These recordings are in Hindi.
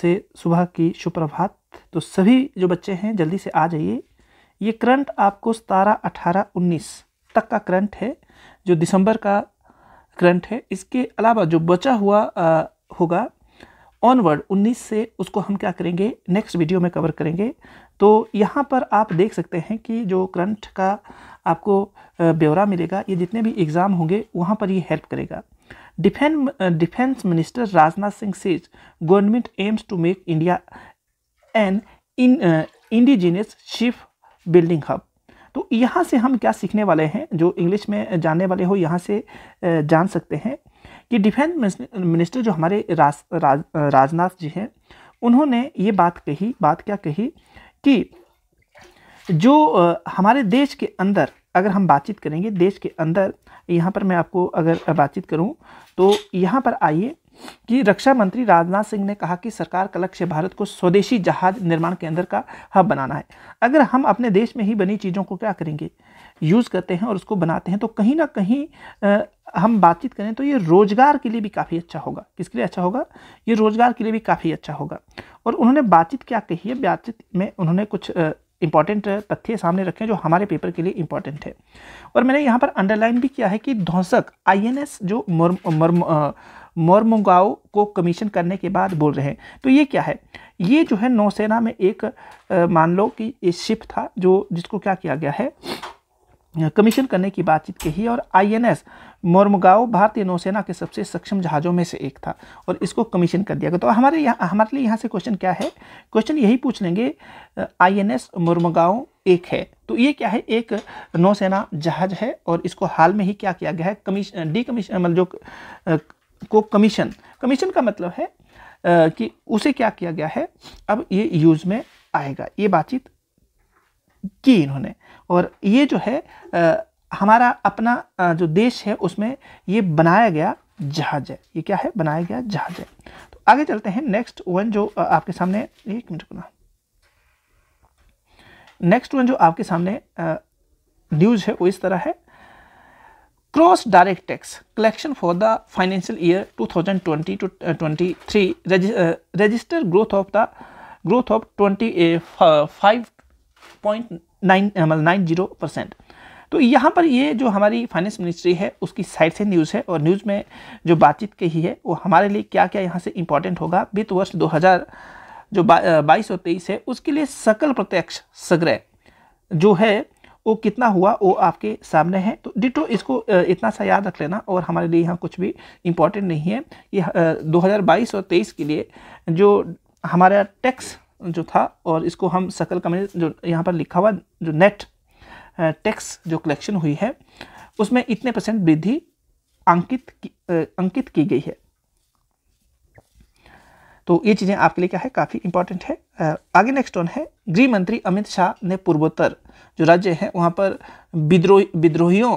से सुबह की सुप्रभात तो सभी जो बच्चे हैं जल्दी से आ जाइए ये करंट आपको सतारह अठारह उन्नीस तक का करंट है जो दिसंबर का करंट है इसके अलावा जो बचा हुआ आ, होगा ऑनवर्ड 19 से उसको हम क्या करेंगे नेक्स्ट वीडियो में कवर करेंगे तो यहाँ पर आप देख सकते हैं कि जो करंट का आपको ब्यौरा मिलेगा ये जितने भी एग्ज़ाम होंगे वहाँ पर ये हेल्प करेगा defence defence minister Rajnath Singh Singh government aims to make India an indigenous in, building hub तो यहाँ से हम क्या सीखने वाले हैं जो इंग्लिश में जानने वाले हो यहाँ से जान सकते हैं कि डिफेंस मिनिस्टर जो हमारे राज, राज, राजनाथ जी हैं उन्होंने ये बात कही बात क्या कही कि जो हमारे देश के अंदर अगर हम बातचीत करेंगे देश के अंदर यहाँ पर मैं आपको अगर बातचीत करूँ तो यहाँ पर आइए कि रक्षा मंत्री राजनाथ सिंह ने कहा कि सरकार का लक्ष्य भारत को स्वदेशी जहाज निर्माण केंद्र का हब बनाना है अगर हम अपने देश में ही बनी चीज़ों को क्या करेंगे यूज़ करते हैं और उसको बनाते हैं तो कहीं ना कहीं आ, हम बातचीत करें तो ये रोज़गार के लिए भी काफ़ी अच्छा होगा किसके लिए अच्छा होगा ये रोज़गार के लिए भी काफ़ी अच्छा होगा और उन्होंने बातचीत क्या कही है बातचीत में उन्होंने कुछ इंपॉर्टेंट तथ्य सामने रखें जो हमारे पेपर के लिए इंपॉर्टेंट है और मैंने यहाँ पर अंडरलाइन भी किया है कि धौसक आईएनएस जो मर, मोरमुगाओ को कमीशन करने के बाद बोल रहे हैं तो ये क्या है ये जो है नौसेना में एक मान लो कि शिप था जो जिसको क्या किया गया है कमीशन करने की बातचीत कही और आईएनएस मोरमगाओ भारतीय नौसेना के सबसे सक्षम जहाज़ों में से एक था और इसको कमीशन कर दिया गया तो हमारे यहाँ हमारे लिए यहाँ से क्वेश्चन क्या है क्वेश्चन यही पूछ लेंगे आईएनएस मोरमगाओ एक है तो ये क्या है एक नौसेना जहाज है और इसको हाल में ही क्या किया गया है कमीशन डी कमीशन मतलब जो को कमीशन कमीशन का मतलब है कि उसे क्या किया गया है अब ये यूज़ में आएगा ये बातचीत की इन्होंने और ये जो है आ, हमारा अपना जो देश है उसमें ये बनाया गया जहाज है ये क्या है बनाया गया जहाज है तो आगे चलते हैं नेक्स्ट वन जो आपके सामने एक मिनट रुकना नेक्स्ट वन जो आपके सामने न्यूज है वो इस तरह है gross direct tax collection for the financial year 2020 to twenty three register growth of the growth of twenty five point nine मतलब नाइन जीरो परसेंट तो यहाँ पर ये जो हमारी फाइनेंस मिनिस्ट्री है उसकी साइड से न्यूज़ है और न्यूज़ में जो बातचीत कही है वो हमारे लिए क्या क्या यहाँ से इम्पॉर्टेंट होगा वित्त वर्ष दो जो बाईस और तेईस है उसके लिए सकल प्रत्यक्ष संग्रह जो है वो कितना हुआ वो आपके सामने है तो डिटो इसको इतना सा याद रख लेना और हमारे लिए यहाँ कुछ भी इम्पोर्टेंट नहीं है ये 2022 और 23 के लिए जो हमारा टैक्स जो था और इसको हम सकल कमेंट जो यहाँ पर लिखा हुआ जो नेट टैक्स जो कलेक्शन हुई है उसमें इतने परसेंट वृद्धि अंकित की, अंकित की गई है तो ये चीज़ें आपके लिए क्या है काफ़ी इंपॉर्टेंट है आगे नेक्स्ट ऑन है गृह मंत्री अमित शाह ने पूर्वोत्तर जो राज्य हैं वहाँ पर विद्रोह विद्रोहियों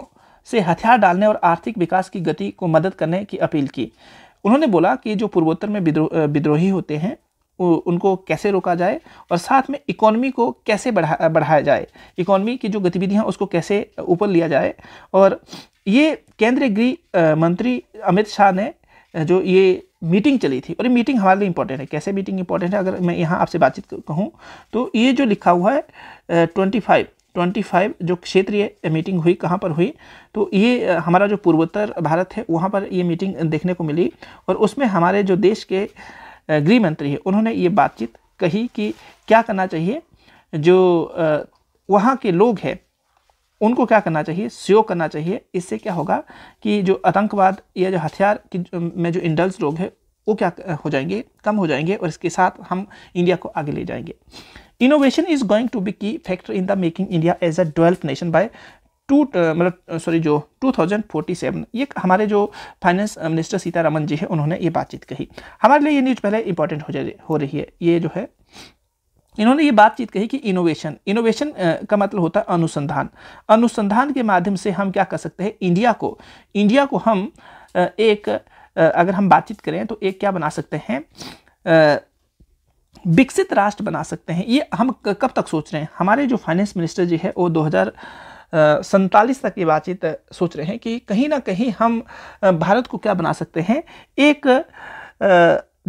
से हथियार डालने और आर्थिक विकास की गति को मदद करने की अपील की उन्होंने बोला कि जो पूर्वोत्तर में विद्रोह विद्रोही होते हैं उनको कैसे रोका जाए और साथ में इकोनॉमी को कैसे बढ़ा बढ़ाया जाए इकोनॉमी की जो गतिविधियाँ उसको कैसे ऊपर लिया जाए और ये केंद्रीय गृह मंत्री अमित शाह ने जो ये मीटिंग चली थी और ये मीटिंग हमारे लिए इंपॉर्टेंट है कैसे मीटिंग इंपॉर्टेंट है अगर मैं यहाँ आपसे बातचीत कहूँ तो ये जो लिखा हुआ है ट्वेंटी फाइव ट्वेंटी फाइव जो क्षेत्रीय मीटिंग हुई कहाँ पर हुई तो ये हमारा जो पूर्वोत्तर भारत है वहाँ पर ये मीटिंग देखने को मिली और उसमें हमारे जो देश के गृह मंत्री है उन्होंने ये बातचीत कही कि क्या करना चाहिए जो वहाँ के लोग हैं उनको क्या करना चाहिए सहयोग करना चाहिए इससे क्या होगा कि जो आतंकवाद या जो हथियार की में जो इंडल्स लोग हैं वो क्या हो जाएंगे कम हो जाएंगे और इसके साथ हम इंडिया को आगे ले जाएंगे innovation is going to be key factor in the making India as a develop nation by two मतलब सॉरी जो 2047 ये हमारे जो फाइनेंस मिनिस्टर सीतारामन जी हैं उन्होंने ये बातचीत कही हमारे लिए ये न्यूज़ पहले इंपॉर्टेंट हो जाए हो रही है ये जो है इन्होंने ये बातचीत कही कि इनोवेशन इनोवेशन का मतलब होता है अनुसंधान अनुसंधान के माध्यम से हम क्या कर सकते हैं इंडिया को इंडिया को हम एक अगर हम बातचीत करें तो एक क्या बना सकते हैं विकसित राष्ट्र बना सकते हैं ये हम कब तक सोच रहे हैं हमारे जो फाइनेंस मिनिस्टर जी है वो दो सैतालीस तक ये बातचीत सोच रहे हैं कि कहीं ना कहीं हम भारत को क्या बना सकते हैं एक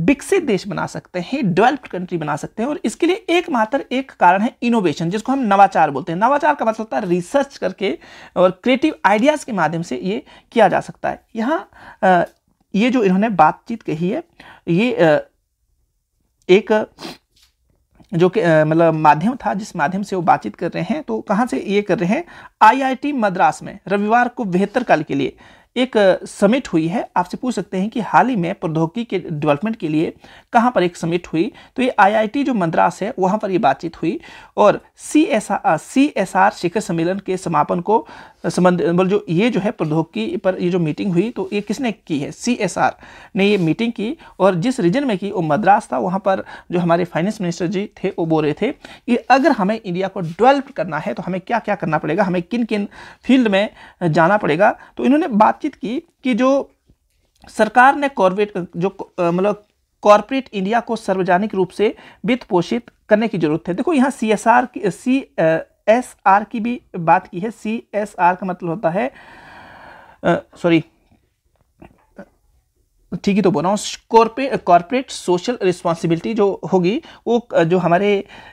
विकसित देश बना सकते हैं डेवलप्ड कंट्री बना सकते हैं और इसके लिए एकमात्र एक कारण है इनोवेशन जिसको हम नवाचार बोलते हैं नवाचार का मतलब होता है रिसर्च करके और क्रिएटिव आइडियाज़ के माध्यम से ये किया जा सकता है यहाँ ये जो इन्होंने बातचीत कही है ये एक जो कि मतलब माध्यम था जिस माध्यम से वो बातचीत कर रहे हैं तो कहाँ से ये कर रहे हैं आईआईटी मद्रास में रविवार को बेहतर काल के लिए एक समिट हुई है आपसे पूछ सकते हैं कि हाल ही में प्रौद्योगिकी के डेवलपमेंट के लिए कहाँ पर एक समिट हुई तो ये आईआईटी जो मद्रास है वहाँ पर ये बातचीत हुई और C S R C S R शिखर सम्मेलन के समापन को संबंध मतलब जो ये जो है प्रौद्योगिकी पर ये जो मीटिंग हुई तो ये किसने की है सी एस आर ने ये मीटिंग की और जिस रीजन में की वो मद्रास था वहाँ पर जो हमारे फाइनेंस मिनिस्टर जी थे वो बोल रहे थे कि अगर हमें इंडिया को डेवलप करना है तो हमें क्या क्या करना पड़ेगा हमें किन किन फील्ड में जाना पड़ेगा तो इन्होंने बात बातचीत की कि जो सरकार ने कॉर्पोरेट जो मतलब कॉरपोरेट इंडिया को सार्वजनिक रूप से वित्त पोषित करने की जरूरत है देखो यहाँ सी एस आर की सी एस आर की भी बात की है सी एस आर का मतलब होता है सॉरी ठीक ही तो बोल रहा हूँ कॉरपोरेट सोशल रिस्पॉन्सिबिलिटी जो होगी वो जो हमारे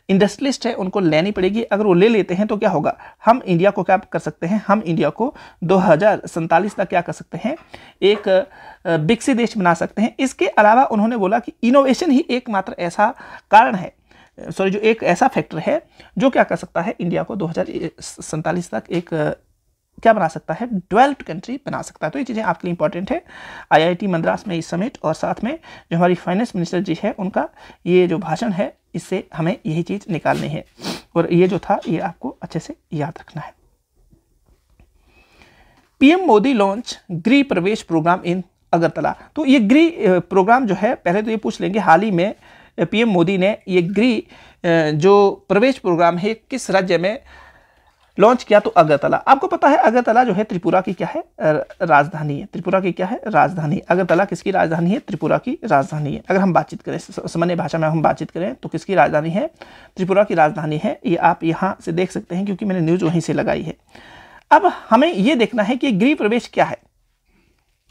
इंडस्ट्रियलिस्ट है उनको लेनी पड़ेगी अगर वो ले लेते हैं तो क्या होगा हम इंडिया को क्या कर सकते हैं हम इंडिया को दो तक क्या कर सकते हैं एक विकसित देश बना सकते हैं इसके अलावा उन्होंने बोला कि इनोवेशन ही एकमात्र ऐसा कारण है सॉरी जो एक ऐसा फैक्टर है जो क्या कर सकता है इंडिया को दो तक एक क्या बना सकता है डेवलप्ड कंट्री बना सकता है तो ये चीज़ें आपके लिए इंपॉर्टेंट है आईआईटी मद्रास में इस समिट और साथ में जो हमारी फाइनेंस मिनिस्टर जी है उनका ये जो भाषण है इससे हमें यही चीज़ निकालनी है और ये जो था ये आपको अच्छे से याद रखना है पीएम मोदी लॉन्च गृह प्रवेश प्रोग्राम इन अगरतला तो ये गृह प्रोग्राम जो है पहले तो ये पूछ लेंगे हाल ही में पीएम मोदी ने ये गृह जो प्रवेश प्रोग्राम है किस राज्य में लॉन्च किया तो अगरतला आपको पता है अगरतला जो है त्रिपुरा की क्या है राजधानी है त्रिपुरा की क्या है राजधानी अगरतला किसकी राजधानी है त्रिपुरा की राजधानी है अगर हम बातचीत करें सामान्य भाषा में हम बातचीत करें तो किसकी राजधानी है त्रिपुरा की राजधानी है ये आप यहाँ से देख सकते हैं क्योंकि मैंने न्यूज वहीं से लगाई है अब हमें ये देखना है कि गृह प्रवेश क्या है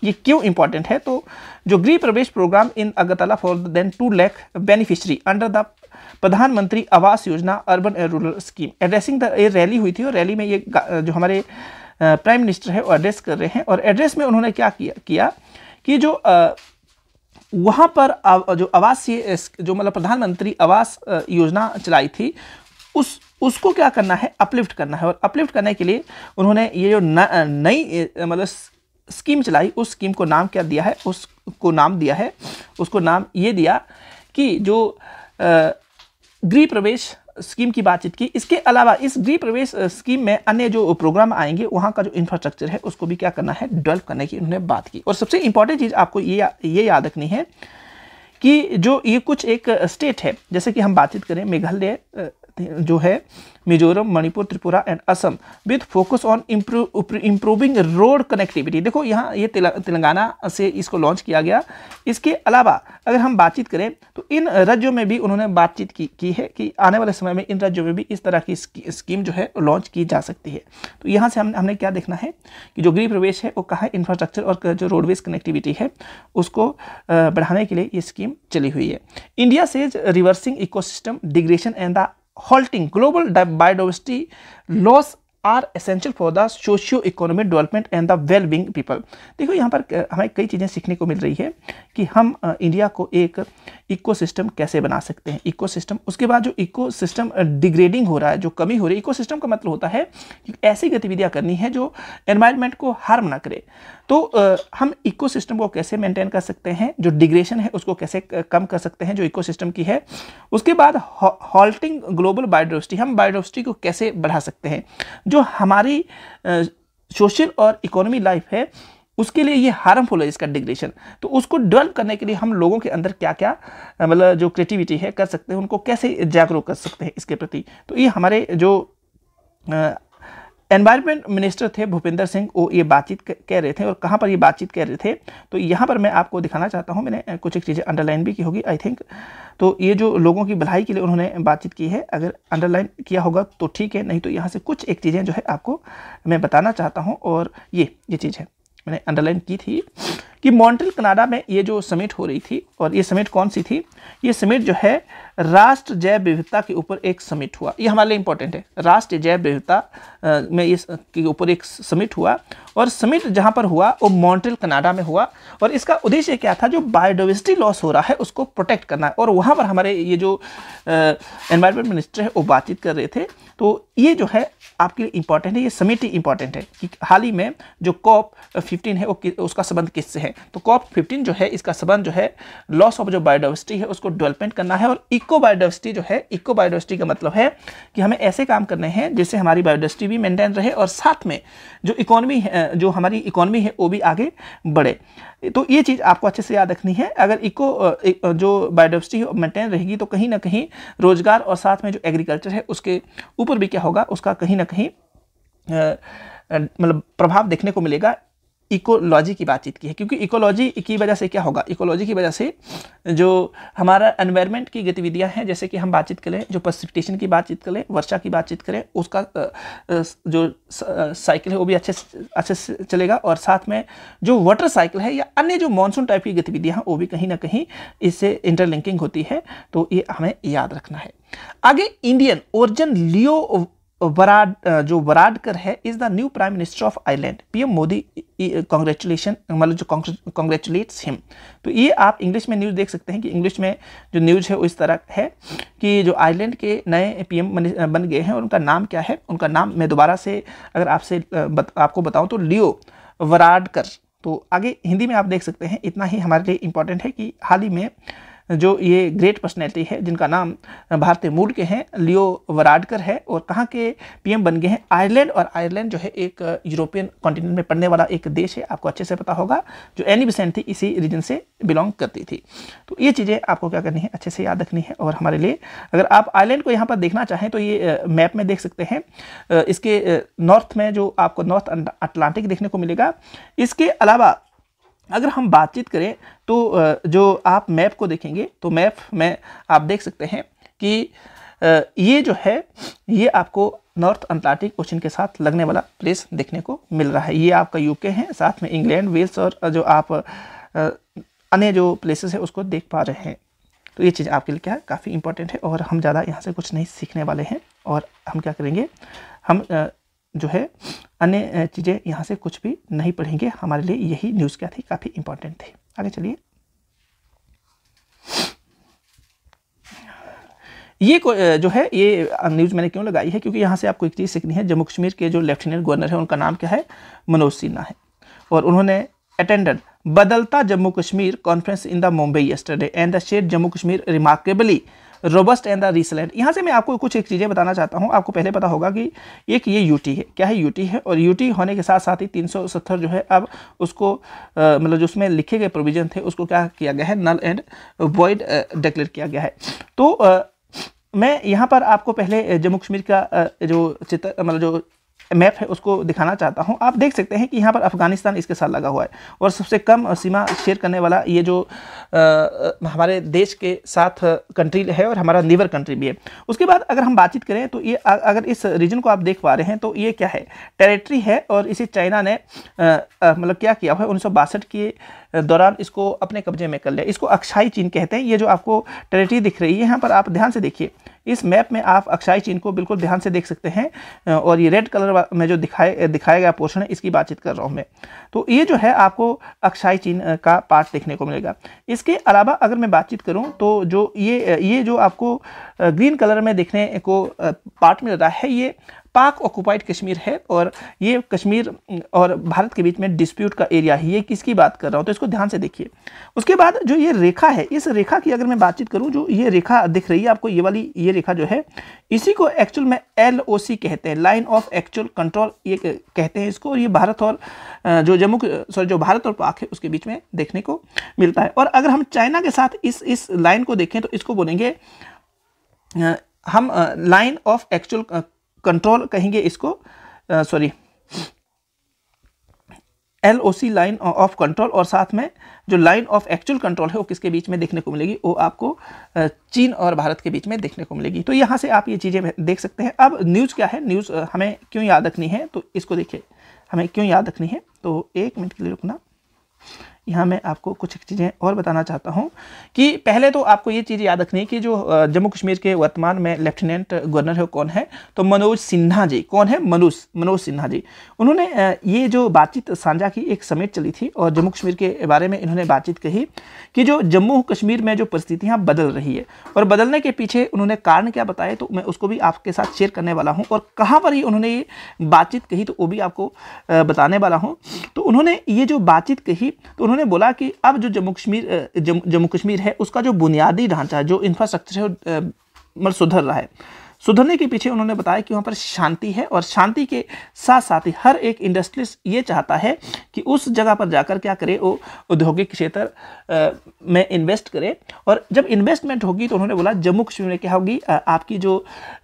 ये क्यों इंपॉर्टेंट है तो जो गृह प्रवेश programme in Agartala for then two lakh beneficiary under the Pradhan Mantri Awas Yojana urban and rural scheme addressing the ये रैली हुई थी और रैली में ये जो हमारे प्राइम मिनिस्टर है वो एड्रेस कर रहे हैं और एड्रेस में उन्होंने क्या किया किया कि जो वहाँ पर जो आवासीय जो मतलब प्रधानमंत्री आवास योजना चलाई थी उस उसको क्या करना है अपलिफ्ट करना है और अपलिफ्ट करने के लिए उन्होंने ये जो नई मतलब स्कीम चलाई उस स्कीम को नाम क्या दिया है उसको नाम दिया है उसको नाम ये दिया कि जो गृह प्रवेश स्कीम की बातचीत की इसके अलावा इस गृह प्रवेश स्कीम में अन्य जो प्रोग्राम आएंगे वहाँ का जो इंफ्रास्ट्रक्चर है उसको भी क्या करना है डेवलप करने की उन्होंने बात की और सबसे इंपॉर्टेंट चीज़ आपको ये ये याद रखनी है कि जो ये कुछ एक स्टेट है जैसे कि हम बातचीत करें मेघालय जो है Mizoram Manipur Tripura and Assam with focus on improving road connectivity देखो यहाँ ये तेलंगाना से इसको लॉन्च किया गया इसके अलावा अगर हम बातचीत करें तो इन राज्यों में भी उन्होंने बातचीत की, की है कि आने वाले समय में इन राज्यों में भी इस तरह की स्कीम जो है लॉन्च की जा सकती है तो यहाँ से हम हमने क्या देखना है कि जो गृह प्रवेश है वो कहाँ इंफ्रास्ट्रक्चर और जो रोडवेज कनेक्टिविटी है उसको बढ़ाने के लिए ये स्कीम चली हुई है India says reversing ecosystem degradation and the halting global biodiversity loss are essential for the socio economic development and the well being people देखो यहाँ पर हमें कई चीज़ें सीखने को मिल रही है कि हम इंडिया को एक इकोसिस्टम कैसे बना सकते हैं इकोसिस्टम उसके बाद जो इकोसिस्टम डिग्रेडिंग हो रहा है जो कमी हो रही है इकोसिस्टम का मतलब होता है कि ऐसी गतिविधियाँ करनी है जो एनवायरमेंट को हार्म ना करे तो आ, हम इकोसिस्टम को कैसे मेंटेन कर सकते हैं जो डिग्रेशन है उसको कैसे कम कर सकते हैं जो इकोसिस्टम की है उसके बाद हॉल्टिंग ग्लोबल बायोडाइवर्सिटी हम बायोडाइवर्सिटी को कैसे बढ़ा सकते हैं जो हमारी सोशल और इकोनॉमी लाइफ है उसके लिए ये हार्मफुल है इसका डिग्रेशन तो उसको डेवलप करने के लिए हम लोगों के अंदर क्या क्या मतलब जो क्रिएटिविटी है कर सकते हैं उनको कैसे जागरूक कर सकते हैं इसके प्रति तो ये हमारे जो एनवायरमेंट मिनिस्टर थे भूपेंद्र सिंह वो ये बातचीत कह रहे थे और कहाँ पर ये बातचीत कह रहे थे तो यहाँ पर मैं आपको दिखाना चाहता हूँ मैंने कुछ एक चीज़ें अंडरलाइन भी की होगी आई थिंक तो ये जो लोगों की भलाई के लिए उन्होंने बातचीत की है अगर अंडरलाइन किया होगा तो ठीक है नहीं तो यहाँ से कुछ एक चीज़ें जो है आपको मैं बताना चाहता हूँ और ये ये चीज़ है मैंने अंडरलाइन की थी कि मॉन्ट्रल कनाडा में ये जो समिट हो रही थी और ये समिट कौन सी थी ये समिट जो है राष्ट्र जैव विविधता के ऊपर एक समिट हुआ ये हमारे लिए इंपॉर्टेंट है राष्ट्र जैव विविधता में इस के ऊपर एक समिट हुआ और समिट जहाँ पर हुआ वो मॉन्ट्रियल कनाडा में हुआ और इसका उद्देश्य क्या था जो बायोडाइवर्सिटी लॉस हो रहा है उसको प्रोटेक्ट करना है और वहाँ पर हमारे ये जो एनवायरमेंट मिनिस्टर है वो बातचीत कर रहे थे तो ये जो है आपके लिए इंपॉर्टेंट है ये समिट ही इंपॉर्टेंट है कि हाल ही में जो कॉप फिफ्टीन है वो उसका संबंध किससे है तो कॉप फिफ्टीन जो है इसका संबंध जो है लॉस ऑफ जो बायोडाइवर्सिटी है उसको डेवलपमेंट करना है और इको बायोडाइवर्सिटी जो है इको बायोडाइवर्सिटी का मतलब है कि हमें ऐसे काम करने हैं जिससे हमारी बायोडाइवर्सिटी भी मेंटेन रहे और साथ में जो इकोनॉमी है जो हमारी इकोनॉमी है वो भी आगे बढ़े तो ये चीज़ आपको अच्छे से याद रखनी है अगर इको जो बायोडाइवर्सिटी मेंटेन रहेगी तो कहीं ना कहीं रोजगार और साथ में जो एग्रीकल्चर है उसके ऊपर भी क्या होगा उसका कहीं ना कहीं मतलब प्रभाव देखने को मिलेगा इकोलॉजी की बातचीत की है क्योंकि इकोलॉजी की वजह से क्या होगा इकोलॉजी की वजह से जो हमारा एनवायरनमेंट की गतिविधियां हैं जैसे कि हम बातचीत करें जो प्रसिपिटेशन की बातचीत करें वर्षा की बातचीत करें उसका जो साइकिल है वो भी अच्छे अच्छे से चलेगा और साथ में जो वाटर साइकिल है या अन्य जो मानसून टाइप की गतिविधियाँ हैं वो भी कहीं ना कहीं इससे इंटरलिंकिंग होती है तो ये हमें याद रखना है आगे इंडियन ओरिजिन लियो वराड जो वराडकर है is the new prime minister of Ireland PM Modi congratulation मतलब जो कॉन्ग्रेचुलेट्स हिम तो ये आप इंग्लिश में न्यूज़ देख सकते हैं कि इंग्लिश में जो न्यूज़ है वो इस तरह है कि जो आयरलैंड के नए पीएम बन गए हैं और उनका नाम क्या है उनका नाम मैं दोबारा से अगर आपसे बत, आपको बताऊँ तो लियो वराडकर तो आगे हिंदी में आप देख सकते हैं इतना ही हमारे लिए इम्पॉर्टेंट है कि हाल ही में जो ये ग्रेट पर्सनैलिटी है जिनका नाम भारतीय मूल के हैं लियो वराडकर है और कहाँ के पीएम बन गए हैं आयरलैंड और आयरलैंड जो है एक यूरोपियन कॉन्टिनेंट में पड़ने वाला एक देश है आपको अच्छे से पता होगा जो एनी बिसेंट थी इसी रीजन से बिलोंग करती थी तो ये चीज़ें आपको क्या करनी है अच्छे से याद रखनी है और हमारे लिए अगर आप आयरलैंड को यहाँ पर देखना चाहें तो ये मैप में देख सकते हैं इसके नॉर्थ में जो आपको नॉर्थ अटलांटिक देखने को मिलेगा इसके अलावा अगर हम बातचीत करें तो जो आप मैप को देखेंगे तो मैप में आप देख सकते हैं कि ये जो है ये आपको नॉर्थ अंटार्कटिक ओशन के साथ लगने वाला प्लेस देखने को मिल रहा है ये आपका यूके है साथ में इंग्लैंड वेल्स और जो आप अन्य जो प्लेसेस है उसको देख पा रहे हैं तो ये चीज़ आपके लिए क्या है काफ़ी इंपॉर्टेंट है और हम ज़्यादा यहाँ से कुछ नहीं सीखने वाले हैं और हम क्या करेंगे हम जो है अन्य चीज़ें यहाँ से कुछ भी नहीं पढ़ेंगे हमारे लिए यही न्यूज़ क्या थी काफ़ी इंपॉर्टेंट थी आगे चलिए ये जो है ये न्यूज़ मैंने क्यों लगाई है क्योंकि यहाँ से आपको एक चीज़ सीखनी है जम्मू कश्मीर के जो लेफ्टिनेंट गवर्नर है उनका नाम क्या है मनोज सिन्हा है और उन्होंने अटेंडेड बदलता Jammu Kashmir conference in the Mumbai yesterday and the shed Jammu Kashmir remarkably robust and the resilient यहाँ से मैं आपको कुछ एक चीज़ें बताना चाहता हूँ आपको पहले पता होगा कि एक ये यूटी है क्या है यूटी है और यूटी होने के साथ साथ ही तीन जो है अब उसको मतलब जो उसमें लिखे गए प्रोविजन थे उसको क्या किया गया है नल एंड वॉइड डिक्लेयर किया गया है तो आ, मैं यहाँ पर आपको पहले जम्मू कश्मीर का जो चित्र मतलब जो मैप है उसको दिखाना चाहता हूँ आप देख सकते हैं कि यहाँ पर अफगानिस्तान इसके साथ लगा हुआ है और सबसे कम सीमा शेयर करने वाला ये जो आ, हमारे देश के साथ कंट्री है और हमारा नेबर कंट्री भी है उसके बाद अगर हम बातचीत करें तो ये अगर इस रीजन को आप देख पा रहे हैं तो ये क्या है टेरिटरी है और इसे चाइना ने मतलब क्या किया हुआ है उन्नीस के दौरान इसको अपने कब्जे में कर लिया इसको अक्षाई चीन कहते हैं ये जो आपको टेरेटरी दिख रही है यहाँ पर आप ध्यान से देखिए इस मैप में आप अक्षाई चीन को बिल्कुल ध्यान से देख सकते हैं और ये रेड कलर में जो दिखाए दिखाया गया पोर्शन है इसकी बातचीत कर रहा हूँ मैं तो ये जो है आपको अक्षाई चीन का पार्ट देखने को मिलेगा इसके अलावा अगर मैं बातचीत करूँ तो जो ये ये जो आपको ग्रीन कलर में देखने को पार्ट मिल रहा है ये पाक ऑक्यूपाइड कश्मीर है और ये कश्मीर और भारत के बीच में डिस्प्यूट का एरिया है ये किसकी बात कर रहा हूँ तो इसको ध्यान से देखिए उसके बाद जो ये रेखा है इस रेखा की अगर मैं बातचीत करूँ जो ये रेखा दिख रही है आपको ये वाली ये रेखा जो है इसी को एक्चुअल में एल कहते हैं लाइन ऑफ एक्चुअल कंट्रोल ये कहते हैं इसको और ये भारत और जो जम्मू सॉरी जो भारत और पाक है उसके बीच में देखने को मिलता है और अगर हम चाइना के साथ इस इस लाइन को देखें तो इसको बोलेंगे हम लाइन ऑफ एक्चुअल कंट्रोल कहेंगे इसको sorry L O C line of control और साथ में जो लाइन ऑफ एक्चुअल कंट्रोल है वो किसके बीच में देखने को मिलेगी वो आपको चीन और भारत के बीच में देखने को मिलेगी तो यहाँ से आप ये चीज़ें देख सकते हैं अब न्यूज़ क्या है न्यूज़ हमें क्यों याद रखनी है तो इसको देखिए हमें क्यों याद रखनी है तो एक मिनट के लिए रुकना यहाँ मैं आपको कुछ चीज़ें और बताना चाहता हूँ कि पहले तो आपको ये चीज़ याद रखनी है कि जो जम्मू कश्मीर के वर्तमान में लेफ्टिनेंट गवर्नर है कौन है तो मनोज सिन्हा जी कौन है मनोज मनोज सिन्हा जी उन्होंने ये जो बातचीत साझा की एक समेट चली थी और जम्मू कश्मीर के बारे में इन्होंने बातचीत कही कि जो जम्मू कश्मीर में जो परिस्थितियाँ बदल रही है और बदलने के पीछे उन्होंने कारण क्या बताए तो मैं उसको भी आपके साथ शेयर करने वाला हूँ और कहाँ पर ही उन्होंने ये बातचीत कही तो वो भी आपको बताने वाला हूँ तो उन्होंने ये जो बातचीत कही तो उन्होंने उन्होंने बोला कि अब जो जम्मू कश्मीर जम्मू कश्मीर है उसका जो बुनियादी ढांचा है जो इंफ्रास्ट्रक्चर है मतलब सुधर रहा है सुधरने के पीछे उन्होंने बताया कि वहाँ पर शांति है और शांति के साथ साथ ही हर एक इंडस्ट्रीज ये चाहता है कि उस जगह पर जाकर क्या करे वो औद्योगिक क्षेत्र में इन्वेस्ट करे और जब इन्वेस्टमेंट होगी तो उन्होंने बोला जम्मू कश्मीर में क्या होगी आपकी जो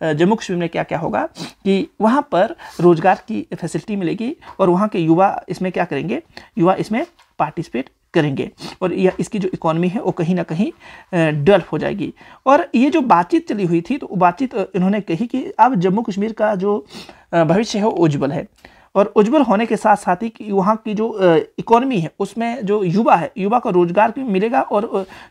जम्मू कश्मीर में क्या क्या होगा कि वहाँ पर रोजगार की फैसिलिटी मिलेगी और वहाँ के युवा इसमें क्या करेंगे युवा इसमें पार्टिसिपेट करेंगे और यह इसकी जो इकोनॉमी है वो कहीं ना कहीं डेवलप हो जाएगी और ये जो बातचीत चली हुई थी तो बातचीत इन्होंने कही कि अब जम्मू कश्मीर का जो भविष्य है वो उज्ज्वल है और उज्जवल होने के साथ साथ ही वहाँ की जो इकोनॉमी है उसमें जो युवा है युवा को रोजगार भी मिलेगा और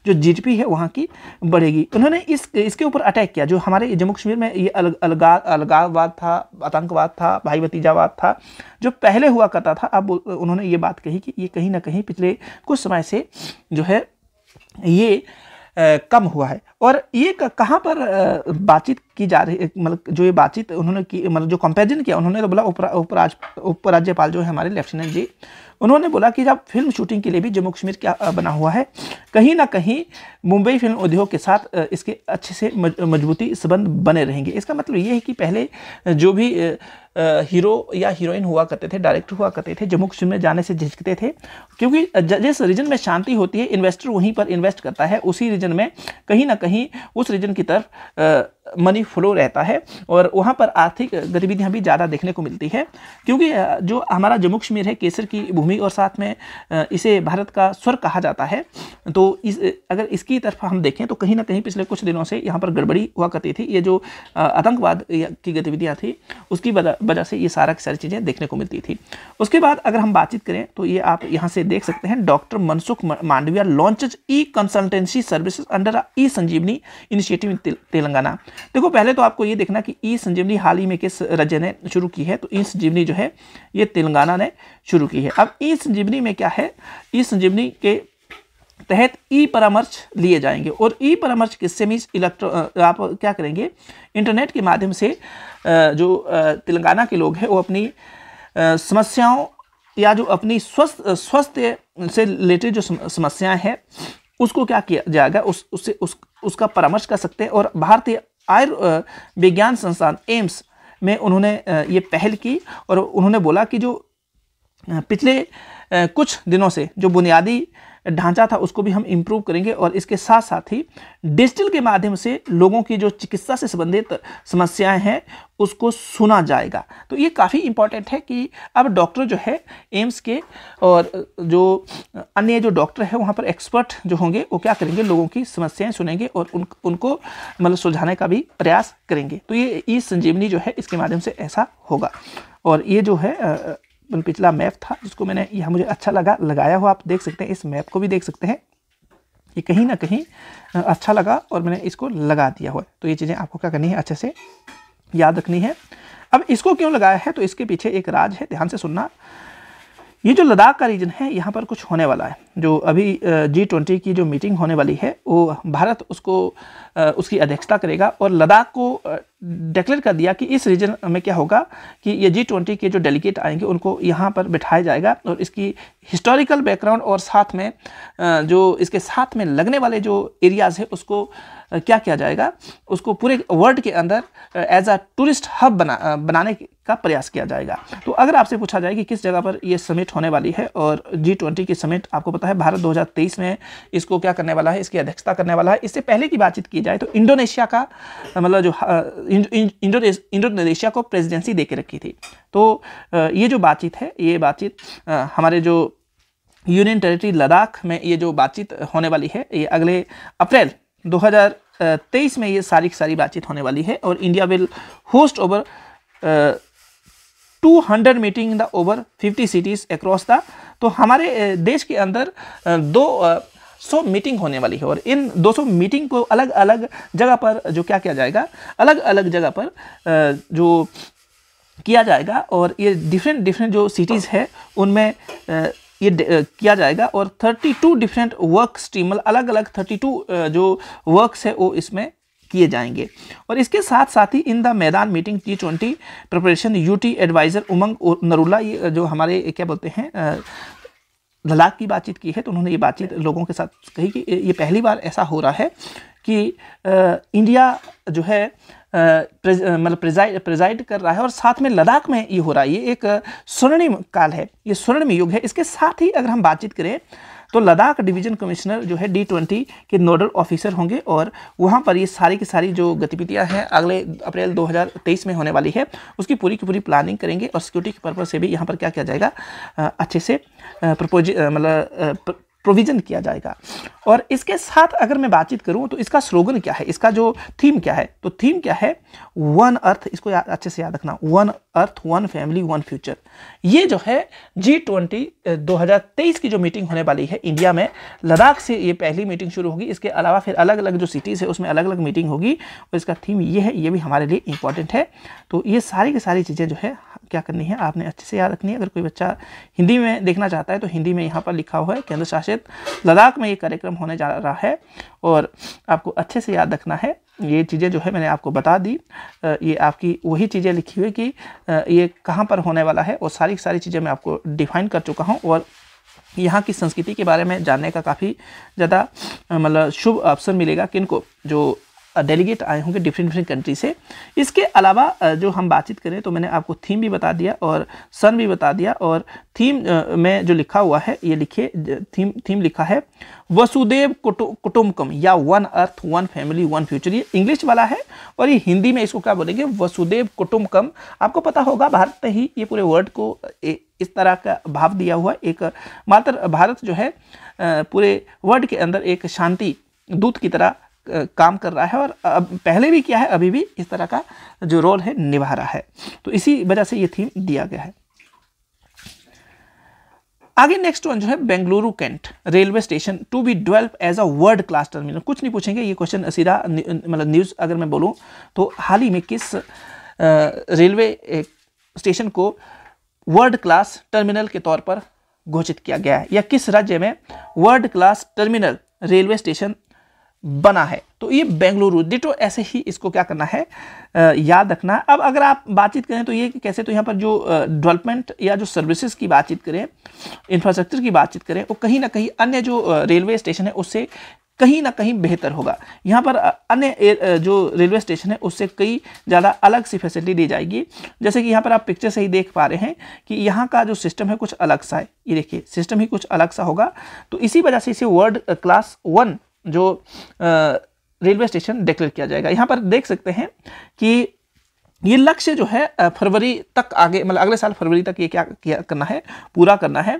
जो जीडीपी है वहाँ की बढ़ेगी उन्होंने इस इसके ऊपर अटैक किया जो हमारे जम्मू कश्मीर में ये अलग अलगा अलगाववाद था आतंकवाद था भाई भतीजावाद था जो पहले हुआ करता था अब उन्होंने ये बात कही कि ये कहीं ना कहीं पिछले कुछ समय से जो है ये कम हुआ है और ये कहाँ पर बातचीत की जा रही मतलब जो ये बातचीत उन्होंने की मतलब जो कंपेरिजन किया उन्होंने तो बोला उपरा उपराज उपराज्यपाल जो है हमारे लेफ्टिनेंट जी उन्होंने बोला कि जब फिल्म शूटिंग के लिए भी जम्मू कश्मीर क्या बना हुआ है कहीं ना कहीं मुंबई फिल्म उद्योग के साथ इसके अच्छे से मजबूती संबंध बने रहेंगे इसका मतलब ये है कि पहले जो भी हीरो या हीरोइन हुआ करते थे डायरेक्टर हुआ करते थे जम्मू कश्मीर में जाने से झिझकते थे क्योंकि जिस रीजन में शांति होती है इन्वेस्टर वहीं पर इन्वेस्ट करता है उसी रीजन में कहीं ना कहीं उस रीजन की तरफ मनी फ्लो रहता है और वहाँ पर आर्थिक गतिविधियाँ भी ज़्यादा देखने को मिलती है क्योंकि जो हमारा जम्मू कश्मीर है केसर की भूमि भूमि और साथ में इसे भारत का स्वर कहा जाता है तो इस अगर इसकी तरफ हम देखें तो कहीं ना कहीं पिछले कुछ दिनों से यहाँ पर गड़बड़ी हुआ करती थी ये जो आतंकवाद की गतिविधियाँ थी उसकी वजह से ये सारा की सारी चीज़ें देखने को मिलती थी उसके बाद अगर हम बातचीत करें तो ये आप यहाँ से देख सकते हैं doctor Mansukh Mandaviya launches e consultancy services under e Sanjeevani initiative Telangana देखो पहले तो आपको ये देखना कि ई संजीवनी हाल ही में किस राज्य ने शुरू की है तो ई संजीवनी जो है ये तेलंगाना ने शुरू की है अब ई संजीवनी में क्या है ई संजीवनी के तहत ई परामर्श लिए जाएंगे और ई परामर्श किससे मीस इलेक्ट्रो आप क्या करेंगे इंटरनेट के माध्यम से जो तेलंगाना के लोग हैं वो अपनी समस्याओं या जो अपनी स्वस्थ स्वास्थ्य से रिलेटेड जो समस्याएं हैं उसको क्या किया जाएगा उस उससे उस उसका परामर्श कर सकते हैं और भारतीय आयुर्विज्ञान संस्थान एम्स में उन्होंने ये पहल की और उन्होंने बोला कि जो पिछले कुछ दिनों से जो बुनियादी ढांचा था उसको भी हम इम्प्रूव करेंगे और इसके साथ साथ ही डिजिटल के माध्यम से लोगों की जो चिकित्सा से संबंधित समस्याएं हैं उसको सुना जाएगा तो ये काफ़ी इम्पॉर्टेंट है कि अब डॉक्टर जो है एम्स के और जो अन्य जो डॉक्टर है वहाँ पर एक्सपर्ट जो होंगे वो क्या करेंगे लोगों की समस्याएं सुनेंगे और उन उनको मतलब सुलझाने का भी प्रयास करेंगे तो ये ई संजीवनी जो है इसके माध्यम से ऐसा होगा और ये जो है पिछला मैप था जिसको मैंने यह मुझे अच्छा लगा लगाया हुआ आप देख सकते हैं इस मैप को भी देख सकते हैं ये कहीं ना कहीं अच्छा लगा और मैंने इसको लगा दिया हुआ है तो ये चीज़ें आपको क्या करनी है अच्छे से याद रखनी है अब इसको क्यों लगाया है तो इसके पीछे एक राज है ध्यान से सुनना ये जो लद्दाख का रीजन है यहाँ पर कुछ होने वाला है जो अभी जी ट्वेंटी की जो मीटिंग होने वाली है वो भारत उसको उसकी अध्यक्षता करेगा और लद्दाख को डिक्लेयर कर दिया कि इस रीजन में क्या होगा कि ये जी ट्वेंटी के जो डेलीगेट आएंगे उनको यहाँ पर बिठाया जाएगा और इसकी हिस्टोरिकल बैकग्राउंड और साथ में जो इसके साथ में लगने वाले जो एरियाज़ है उसको क्या किया जाएगा उसको पूरे वर्ल्ड के अंदर एज अ टूरिस्ट हब बना बनाने का प्रयास किया जाएगा तो अगर आपसे पूछा जाए कि किस जगह पर यह समिट होने वाली है और जी ट्वेंटी की समिट आपको पता है भारत 2023 में इसको क्या करने वाला है इसकी अध्यक्षता करने वाला है इससे पहले की बातचीत की जाए तो इंडोनेशिया का मतलब जो इंडोनेशिया को प्रेजिडेंसी दे के रखी थी तो ये जो बातचीत है ये बातचीत हमारे जो यूनियन टेरिटरी लद्दाख में ये जो बातचीत होने वाली है ये अगले अप्रैल 2023 में ये सारी की सारी बातचीत होने वाली है और India will host over two hundred meeting in the over fifty cities across the तो हमारे uh, देश के अंदर uh, दो uh, सौ मीटिंग होने वाली है और इन 200 मीटिंग को अलग अलग जगह पर जो क्या किया जाएगा अलग अलग जगह पर जो किया जाएगा और ये डिफरेंट डिफरेंट जो सिटीज़ है उनमें ये किया जाएगा और 32 डिफरेंट वर्क स्ट्रीम अलग अलग 32 जो वर्क्स है वो इसमें किए जाएंगे और इसके साथ साथ ही इन द मैदान meeting T twenty preparation UT adviser Umang Narula ये जो हमारे क्या बोलते हैं लद्दाख की बातचीत की है तो उन्होंने ये बातचीत लोगों के साथ कही कि ये पहली बार ऐसा हो रहा है कि इंडिया जो है मतलब प्रिजाइड प्रिजाइड कर रहा है और साथ में लद्दाख में ये हो रहा है ये एक स्वर्णिम काल है ये स्वर्णिम युग है इसके साथ ही अगर हम बातचीत करें तो लद्दाख डिवीजन कमिश्नर जो है डी ट्वेंटी के नोडल ऑफिसर होंगे और वहाँ पर ये सारी की सारी जो गतिविधियाँ हैं अगले अप्रैल 2023 में होने वाली है उसकी पूरी की पूरी प्लानिंग करेंगे और सिक्योरिटी के पर्पज से भी यहाँ पर क्या किया जाएगा अच्छे से प्रपोज मतलब प्रोविजन किया जाएगा और इसके साथ अगर मैं बातचीत करूं तो इसका स्लोगन क्या है इसका जो थीम क्या है तो थीम क्या है वन अर्थ इसको अच्छे से याद रखना one earth one family one future ये जो है जी ट्वेंटी दो की जो मीटिंग होने वाली है इंडिया में लद्दाख से ये पहली मीटिंग शुरू होगी इसके अलावा फिर अलग अलग जो सिटीज़ है उसमें अलग अलग मीटिंग होगी और इसका थीम ये है ये भी हमारे लिए इंपॉर्टेंट है तो ये सारी की सारी चीज़ें जो है क्या करनी है आपने अच्छे से याद रखनी है अगर कोई बच्चा हिंदी में देखना चाहता है तो हिंदी में यहाँ पर लिखा हुआ है केंद्र शासित लद्दाख में ये कार्यक्रम होने जा रहा है और आपको अच्छे से याद रखना है ये चीज़ें जो है मैंने आपको बता दी ये आपकी वही चीज़ें लिखी हुई कि ये कहाँ पर होने वाला है और सारी सारी चीज़ें मैं आपको डिफाइन कर चुका हूँ और यहाँ की संस्कृति के बारे में जानने का काफ़ी ज़्यादा मतलब शुभ अवसर मिलेगा किनको जो डेलीगेट आए होंगे डिफरेंट डिफरेंट कंट्री से इसके अलावा जो हम बातचीत करें तो मैंने आपको थीम भी बता दिया और सन भी बता दिया और थीम में जो लिखा हुआ है ये लिखिए थीम थीम लिखा है वसुदेव कुटुम्बकम या one earth one family one future ये इंग्लिश वाला है और ये हिंदी में इसको क्या बोलेंगे वसुदेव कुटुम्बकम आपको पता होगा भारत में ही ये पूरे वर्ल्ड को ए, इस तरह का भाव दिया हुआ एक मात्र भारत जो है पूरे वर्ल्ड के अंदर एक शांति दूत की तरह काम कर रहा है और अब पहले भी किया है अभी भी इस तरह का जो रोल है निभा रहा है तो इसी वजह से ये थीम दिया गया है आगे नेक्स्ट वन जो है Bengaluru Cantt railway station to be develop as a world class terminal कुछ नहीं पूछेंगे ये क्वेश्चन सीधा मतलब न्यूज़ अगर मैं बोलूँ तो हाल ही में किस रेलवे स्टेशन को वर्ल्ड क्लास टर्मिनल के तौर पर घोषित किया गया है या किस राज्य में world class terminal railway station बना है तो ये बेंगलुरु डिटो ऐसे ही इसको क्या करना है आ, याद रखना अब अगर आप बातचीत करें तो ये कैसे तो यहाँ पर जो डेवलपमेंट या जो सर्विसेज की बातचीत करें इंफ्रास्ट्रक्चर की बातचीत करें वो कहीं ना कहीं अन्य जो रेलवे स्टेशन है उससे कहीं ना कहीं बेहतर होगा यहाँ पर अन्य जो रेलवे स्टेशन है उससे कई ज़्यादा अलग सी फैसिलिटी दी जाएगी जैसे कि यहाँ पर आप पिक्चर से ही देख पा रहे हैं कि यहाँ का जो सिस्टम है कुछ अलग सा है ये देखिए सिस्टम ही कुछ अलग सा होगा तो इसी वजह से इसे वर्ल्ड क्लास वन जो रेलवे स्टेशन डिक्लेयर किया जाएगा यहाँ पर देख सकते हैं कि ये लक्ष्य जो है फरवरी तक आगे मतलब अगले साल फरवरी तक ये क्या किया करना है पूरा करना है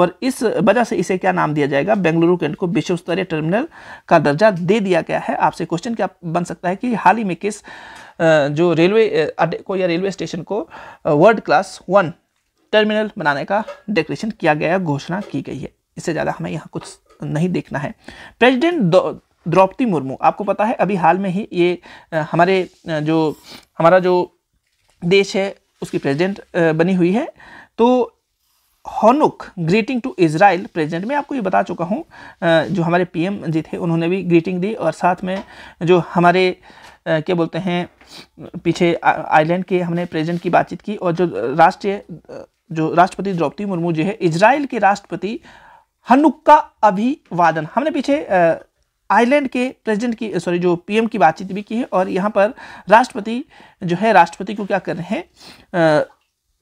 और इस वजह से इसे क्या नाम दिया जाएगा बेंगलुरु कैंट को विश्व स्तरीय टर्मिनल का दर्जा दे दिया गया है आपसे क्वेश्चन क्या बन सकता है कि हाल ही में किस जो रेलवे अड्डे को या रेलवे स्टेशन को वर्ल्ड क्लास वन टर्मिनल बनाने का डेकोरेशन किया गया घोषणा की गई है इससे ज़्यादा हमें यहाँ कुछ नहीं देखना है प्रेसिडेंट द्रौपदी मुर्मू आपको पता है अभी हाल में ही ये हमारे जो हमारा जो देश है उसकी प्रेसिडेंट बनी हुई है तो हॉनुक ग्रीटिंग टू इसराइल प्रेसिडेंट मैं आपको ये बता चुका हूँ जो हमारे पीएम जी थे उन्होंने भी ग्रीटिंग दी और साथ में जो हमारे क्या बोलते हैं पीछे आइलैंड के हमने प्रेसिडेंट की बातचीत की और जो राष्ट्रीय जो राष्ट्रपति द्रौपदी मुर्मू जो है इसराइल के राष्ट्रपति हनुक्का अभिवादन हमने पीछे आयरलैंड के प्रेसिडेंट की सॉरी जो पीएम की बातचीत भी की है और यहाँ पर राष्ट्रपति जो है राष्ट्रपति को क्या कर रहे हैं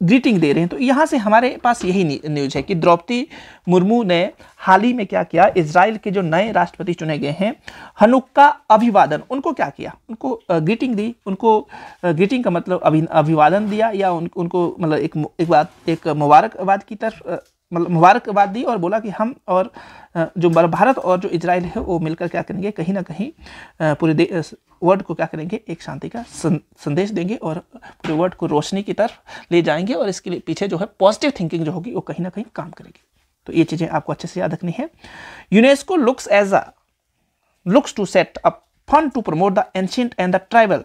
ग्रीटिंग दे रहे हैं तो यहाँ से हमारे पास यही न्यूज है कि द्रौपदी मुर्मू ने हाल ही में क्या किया इसराइल के जो नए राष्ट्रपति चुने गए हैं हनुक्का अभिवादन उनको क्या किया उनको ग्रीटिंग दी उनको ग्रीटिंग का मतलब अभि अभिवादन दिया या उन, उनको मतलब एक एक बात एक मुबारकबाद की तरफ मतलब मुबारकबाद दी और बोला कि हम और जो भारत और जो इसराइल है वो मिलकर क्या करेंगे कहीं ना कहीं पूरे वर्ल्ड को क्या करेंगे एक शांति का संदेश देंगे और पूरे वर्ल्ड को रोशनी की तरफ ले जाएंगे और इसके लिए पीछे जो है पॉजिटिव थिंकिंग जो होगी वो कहीं ना कहीं काम करेगी तो ये चीज़ें आपको अच्छे से याद रखनी है UNESCO looks as a looks to set up fund to promote the ancient and the tribal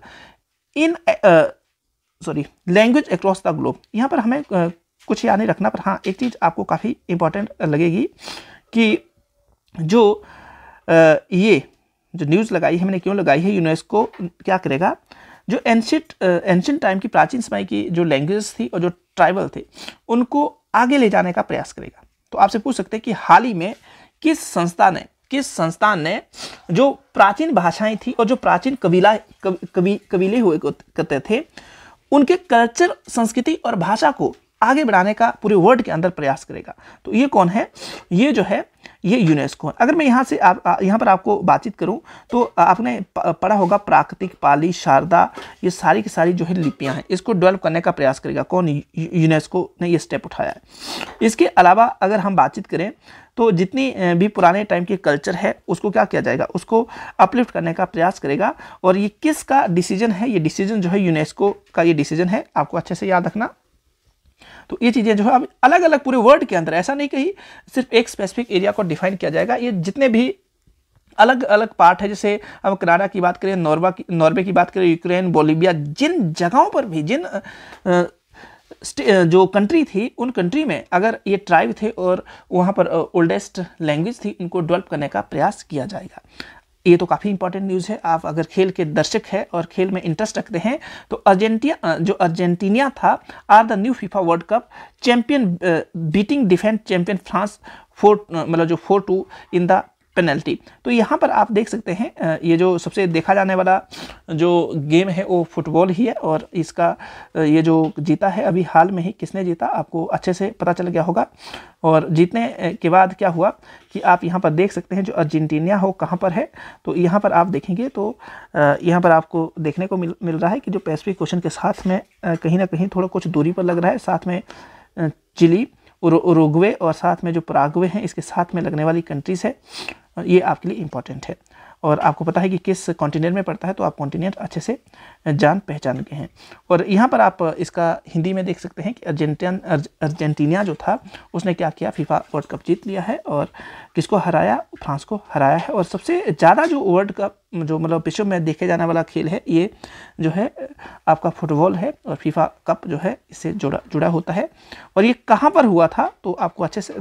in sorry language across the globe यहाँ पर हमें uh, कुछ याद नहीं रखना पर हाँ एक चीज़ आपको काफ़ी इम्पोर्टेंट लगेगी कि जो आ, ये जो न्यूज़ लगाई है मैंने क्यों लगाई है यूनेस्को क्या करेगा जो एंशियट एंशियंट टाइम की प्राचीन समय की जो लैंग्वेज थी और जो ट्राइबल थे उनको आगे ले जाने का प्रयास करेगा तो आपसे पूछ सकते हैं कि हाल ही में किस संस्था ने किस संस्थान ने जो प्राचीन भाषाएं थी और जो प्राचीन कबीला कब, कभी कबीले हुए करते थे उनके कल्चर संस्कृति और भाषा को आगे बढ़ाने का पूरे वर्ल्ड के अंदर प्रयास करेगा तो ये कौन है ये जो है ये यूनेस्को है अगर मैं यहाँ से आप यहाँ पर आपको बातचीत करूँ तो आपने पढ़ा होगा प्राकृतिक पाली शारदा ये सारी की सारी जो है लिपियाँ हैं इसको डेवलप करने का प्रयास करेगा कौन यूनेस्को ने ये स्टेप उठाया है इसके अलावा अगर हम बातचीत करें तो जितनी भी पुराने टाइम के कल्चर है उसको क्या किया जाएगा उसको अपलिफ्ट करने का प्रयास करेगा और ये किसका डिसीजन है ये डिसीजन जो है यूनेस्को का ये डिसीजन है आपको अच्छे से याद रखना तो ये चीज़ें जो है अब अलग अलग पूरे वर्ल्ड के अंदर ऐसा नहीं कहीं सिर्फ एक स्पेसिफिक एरिया को डिफाइन किया जाएगा ये जितने भी अलग अलग पार्ट है जैसे अब कनाडा की बात करें नॉर्वा की नॉर्वे की बात करें यूक्रेन बोलीबिया जिन जगहों पर भी जिन जो कंट्री थी उन कंट्री में अगर ये ट्राइब थे और वहाँ पर ओल्डेस्ट लैंग्वेज थी उनको डेवलप करने का प्रयास किया जाएगा ये तो काफ़ी इंपॉर्टेंट न्यूज़ है आप अगर खेल के दर्शक है और खेल में इंटरेस्ट रखते हैं तो अर्जेंटिया जो अर्जेंटीनिया था are the new FIFA world cup champion beating defence champion France four मतलब जो four two in the penalty तो यहाँ पर आप देख सकते हैं ये जो सबसे देखा जाने वाला जो गेम है वो फुटबॉल ही है और इसका ये जो जीता है अभी हाल में ही किसने जीता आपको अच्छे से पता चल गया होगा और जीतने के बाद क्या हुआ कि आप यहाँ पर देख सकते हैं जो अर्जेंटीना हो कहाँ पर है तो यहाँ पर आप देखेंगे तो यहाँ पर आपको देखने को मिल मिल रहा है कि जो पैसिफिक क्वेश्चन के साथ में कहीं ना कहीं थोड़ा कुछ दूरी पर लग रहा है साथ में चिली उरुग्वे और साथ में जो पराग्वे हैं इसके साथ में लगने वाली कंट्रीज़ है ये आपके लिए इंपॉर्टेंट है और आपको पता है कि किस कॉन्टीनेंट में पड़ता है तो आप कॉन्टीनेंट अच्छे से जान पहचान गए हैं और यहाँ पर आप इसका हिंदी में देख सकते हैं कि अर्जेंटिन अर्जेंटीना जो था उसने क्या किया फीफा वर्ल्ड कप जीत लिया है और किसको हराया फ्रांस को हराया है और सबसे ज़्यादा जो वर्ल्ड कप जो मतलब विश्व में देखे जाने वाला खेल है ये जो है आपका फुटबॉल है और फीफा कप जो है इससे जुड़ा जुड़ा होता है और ये कहाँ पर हुआ था तो आपको अच्छे से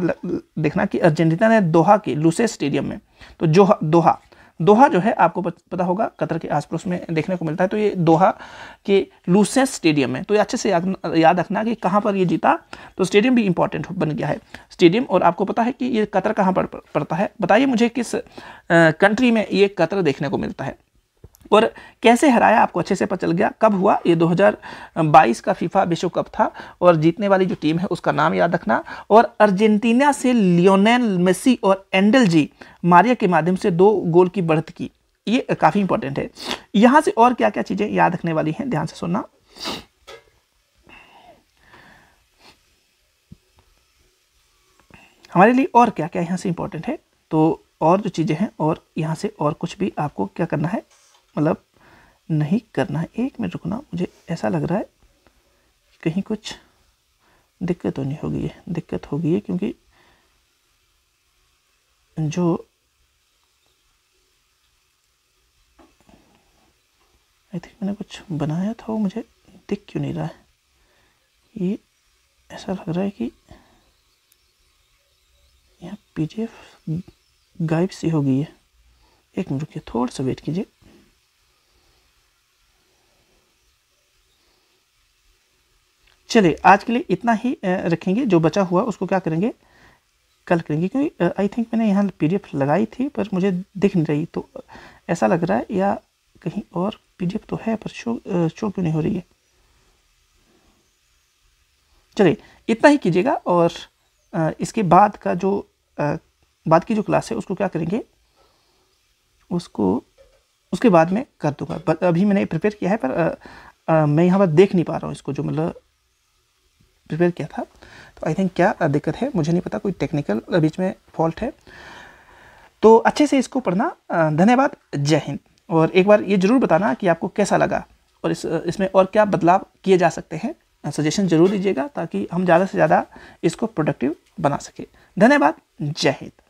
देखना कि अर्जेंटीना ने दोहा के लूसे स्टेडियम में तो जो दोहा दोहा जो है आपको पता होगा कतर के आस पड़ोस में देखने को मिलता है तो ये दोहा के लूसेंस स्टेडियम है तो ये अच्छे से याद याद रखना कि कहाँ पर ये जीता तो स्टेडियम भी इंपॉर्टेंट बन गया है स्टेडियम और आपको पता है कि ये कतर कहाँ पर पड़ता है बताइए मुझे किस कंट्री में ये कतर देखने को मिलता है और कैसे हराया आपको अच्छे से पता चल गया कब हुआ ये 2022 का फीफा विश्व कप था और जीतने वाली जो टीम है उसका नाम याद रखना और अर्जेंटीना से लियोनेल मेसी और एंडल जी मारिया के माध्यम से दो गोल की बढ़त की ये काफ़ी इंपॉर्टेंट है यहां से और क्या क्या चीज़ें याद रखने वाली हैं ध्यान से सुनना हमारे लिए और क्या क्या यहां से इंपॉर्टेंट है तो और जो चीज़ें हैं और यहां से और कुछ भी आपको क्या करना है मतलब नहीं करना है एक मिनट रुकना मुझे ऐसा लग रहा है कहीं कुछ दिक्कत तो नहीं होगी दिक्कत होगी है क्योंकि जो आई थिंक मैंने कुछ बनाया था वो मुझे दिख क्यों नहीं रहा है ये ऐसा लग रहा है कि यहाँ पी डी एफ गायब सी हो गई है एक मिनट रुकिए थोड़ा सा वेट कीजिए चलिए आज के लिए इतना ही रखेंगे जो बचा हुआ उसको क्या करेंगे कल करेंगे क्योंकि आई थिंक मैंने यहाँ पी लगाई थी पर मुझे दिख नहीं रही तो ऐसा लग रहा है या कहीं और पी तो है पर शो शो क्यों नहीं हो रही है चलिए इतना ही कीजिएगा और इसके बाद का जो बाद की जो क्लास है उसको क्या करेंगे उसको उसके बाद में कर दूंगा अभी मैंने प्रिपेयर किया है पर आ, आ, मैं यहाँ पर देख नहीं पा रहा हूँ इसको जो मतलब प्रिपेयर किया था तो आई थिंक क्या दिक्कत है मुझे नहीं पता कोई टेक्निकल बीच में फॉल्ट है तो अच्छे से इसको पढ़ना धन्यवाद जय हिंद और एक बार ये ज़रूर बताना कि आपको कैसा लगा और इस इसमें और क्या बदलाव किए जा सकते हैं सजेशन ज़रूर दीजिएगा ताकि हम ज़्यादा से ज़्यादा इसको प्रोडक्टिव बना सकें धन्यवाद जय हिंद